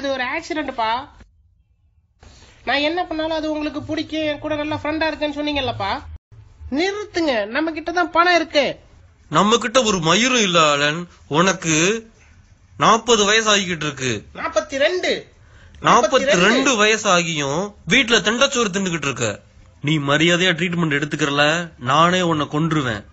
அது ஒரு ஆக்சிடென்ட்ப்பா நான் என்ன பண்ணாலும் அது உங்களுக்கு பிடிக்கும் என் கூட நல்லா ஃப்ரெண்டா இருக்குன்னு சொன்னீங்கல்லப்பா நிறுத்துங்க நம்ம கிட்ட தான் பணம் இருக்கு நம்ம கிட்ட ஒரு மயிரும் இல்ல அலன் உனக்கு நாற்பது வயசு ஆகிக்கிட்டு இருக்கு நாற்பத்தி ரெண்டு நாற்பத்தி ரெண்டு வயசு ஆகியும் வீட்டுல தண்டச்சோறு தின்னுகிட்டு இருக்க நீ மரியாதையா ட்ரீட்மெண்ட் எடுத்துக்கிறல நானே உன்னை கொன்றுவேன்